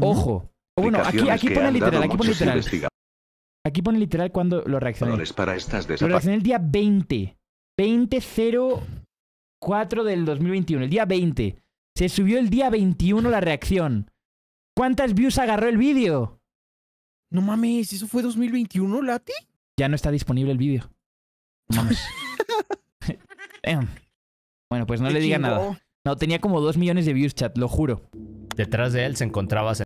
Ojo. Bueno, aquí, pone literal, aquí pone literal. Aquí pone literal cuando lo reaccioné. Para estas lo reaccioné el día 20. 20.04 del 2021, el día 20. Se subió el día 21 la reacción. ¿Cuántas views agarró el vídeo? No mames, ¿eso fue 2021, Lati? Ya no está disponible el vídeo. Mames. bueno, pues no le diga nada. No, tenía como 2 millones de views, chat, lo juro. Detrás de él se encontraba